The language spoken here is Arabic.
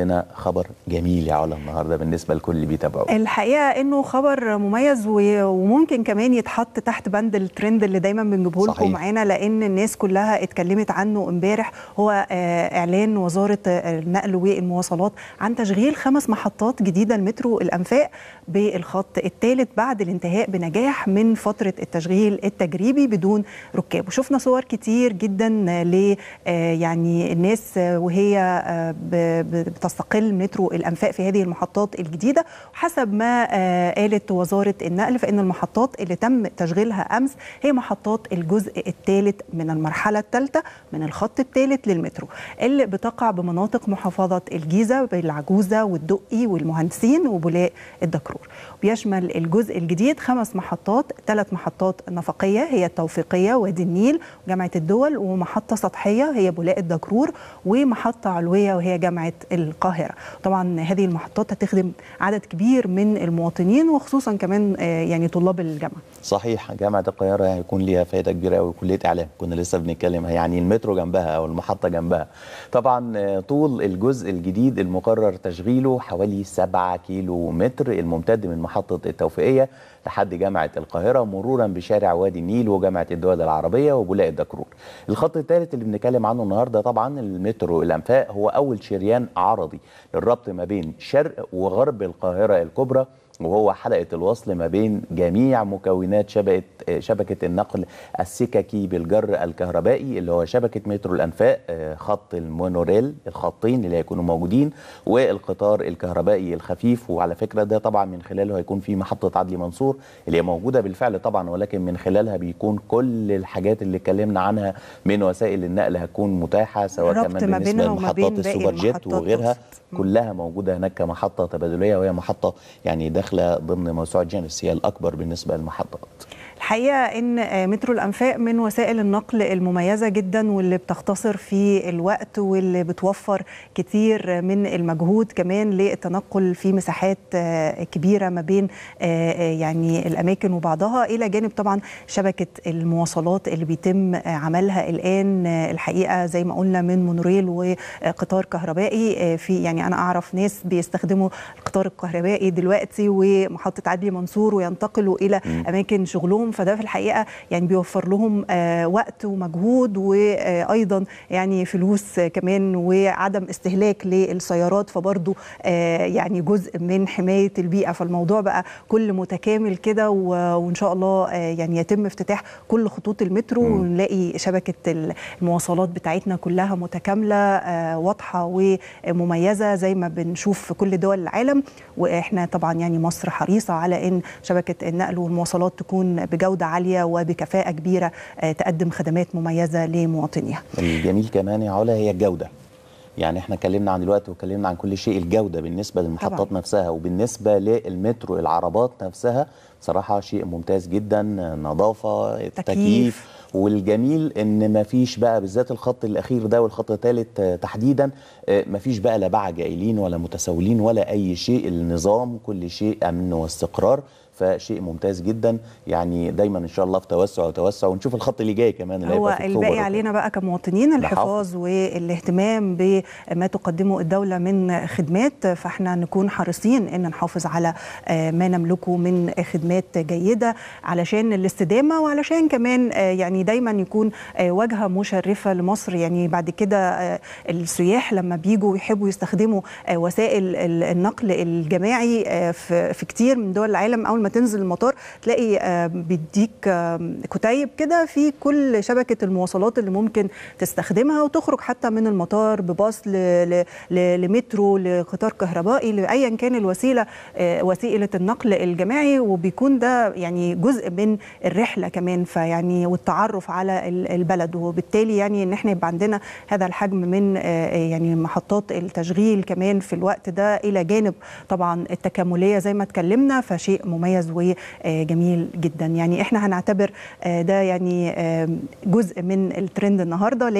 عندنا خبر جميل يا علا النهارده بالنسبه لكل اللي بيتابعوه الحقيقه انه خبر مميز وممكن كمان يتحط تحت بند الترند اللي دايما بنجيبه لكم معانا لان الناس كلها اتكلمت عنه امبارح هو آه، اعلان وزاره آه، النقل والمواصلات عن تشغيل خمس محطات جديده المترو الانفاق بالخط الثالث بعد الانتهاء بنجاح من فتره التشغيل التجريبي بدون ركاب وشفنا صور كتير جدا ل آه، يعني الناس وهي بت تستقل مترو الأنفاق في هذه المحطات الجديدة وحسب ما آه، قالت وزارة النقل فإن المحطات اللي تم تشغيلها أمس هي محطات الجزء الثالث من المرحلة الثالثة من الخط الثالث للمترو اللي بتقع بمناطق محافظة الجيزة بالعجوزة والدقي والمهندسين وبولاق الدكرور بيشمل الجزء الجديد خمس محطات ثلاث محطات نفقية هي التوفيقية وادي النيل وجامعة الدول ومحطة سطحية هي بولاق الدكرور ومحطة علوية وهي جامعة القاهرة القاهره طبعا هذه المحطات هتخدم عدد كبير من المواطنين وخصوصا كمان آه، يعني طلاب الجامعه صحيح جامعه القاهره هيكون ليها فائده كبيره قوي كليه اعلام كنا لسه بنتكلم يعني المترو جنبها او المحطه جنبها طبعا آه، طول الجزء الجديد المقرر تشغيله حوالي 7 كيلو متر الممتد من محطه التوفيقيه لحد جامعه القاهره مرورا بشارع وادي النيل وجامعه الدول العربيه وبولاق الدكرور الخط الثالث اللي بنتكلم عنه النهارده طبعا المترو الانفاق هو اول شريان عرض الاراضي الربط ما بين شرق وغرب القاهرة الكبرى وهو حلقة الوصل ما بين جميع مكونات شبكة شبكه النقل السككي بالجر الكهربائي اللي هو شبكه مترو الانفاق آه، خط المونوريل الخطين اللي هيكونوا موجودين والقطار الكهربائي الخفيف وعلى فكره ده طبعا من خلاله هيكون في محطه عدلي منصور اللي هي موجوده بالفعل طبعا ولكن من خلالها بيكون كل الحاجات اللي اتكلمنا عنها من وسائل النقل هتكون متاحه سواء كمان بالنسبه لمحطات السوبر جيت وغيرها كلها موجوده هناك كمحطه تبادليه وهي محطه يعني داخله ضمن موسوعه جينيس هي الاكبر بالنسبه للمحطات الحقيقه ان آه، مترو الانفاق من وسائل النقل المميزه جدا واللي بتختصر في الوقت واللي بتوفر كتير من المجهود كمان للتنقل في مساحات آه، كبيره ما بين آه، يعني الاماكن وبعضها الى جانب طبعا شبكه المواصلات اللي بيتم عملها الان الحقيقه زي ما قلنا من مونوريل وقطار كهربائي في يعني انا اعرف ناس بيستخدموا طارق الكهربائي دلوقتي ومحطه عدلي منصور وينتقلوا الى اماكن شغلهم فده في الحقيقه يعني بيوفر لهم آه، وقت ومجهود وايضا يعني فلوس كمان وعدم استهلاك للسيارات فبرضه آه، يعني جزء من حمايه البيئه فالموضوع بقى كل متكامل كده وان شاء الله آه، يعني يتم افتتاح كل خطوط المترو ونلاقي شبكه المواصلات بتاعتنا كلها متكامله واضحه ومميزه زي ما بنشوف في كل دول العالم واحنا طبعا يعني مصر حريصه على ان شبكه النقل والمواصلات تكون بجوده عاليه وبكفاءه كبيره آه، تقدم خدمات مميزه لمواطنيها. الجميل كمان يا علا هي الجوده. يعني احنا اتكلمنا عن الوقت واتكلمنا عن كل شيء الجوده بالنسبه للمحطات طبعا. نفسها وبالنسبه للمترو العربات نفسها صراحه شيء ممتاز جدا نظافه تكييف والجميل ان مفيش بقى بالذات الخط الاخير ده والخط الثالث آه، تحديدا آه، مفيش بقى لا باع جائلين ولا متسولين ولا اي شيء النظام كل شيء امن واستقرار فشيء ممتاز جدا يعني دايما ان شاء الله في توسع وتوسع ونشوف الخط اللي جاي كمان اللي هو الباقي علينا بقى كمواطنين الحفاظ والاهتمام بما تقدمه الدوله من خدمات فاحنا نكون حريصين ان نحافظ على آه، ما نملكه من خدمات جيده علشان الاستدامه وعلشان كمان آه، يعني دايما يكون آه، واجهه مشرفه لمصر يعني بعد كده السياح لما بيجوا يحبوا يستخدموا وسائل النقل الجماعي في كتير من دول العالم اول ما تنزل المطار تلاقي آه، بيديك آه، كتيب كده في كل شبكه المواصلات اللي ممكن تستخدمها وتخرج حتى من المطار بباص لمترو لقطار كهربائي لايا كان الوسيله آه، وسيله النقل الجماعي وبيكون ده يعني جزء من الرحله كمان فيعني والتعرف على البلد وبالتالي يعني ان احنا يبقى عندنا هذا الحجم من يعني محطات التشغيل كمان في الوقت ده الى جانب طبعا التكامليه زي ما اتكلمنا فشيء مميز مميز وجميل آه، جدا يعني احنا هنعتبر آه، ده يعني آه، جزء من الترند النهارده لكن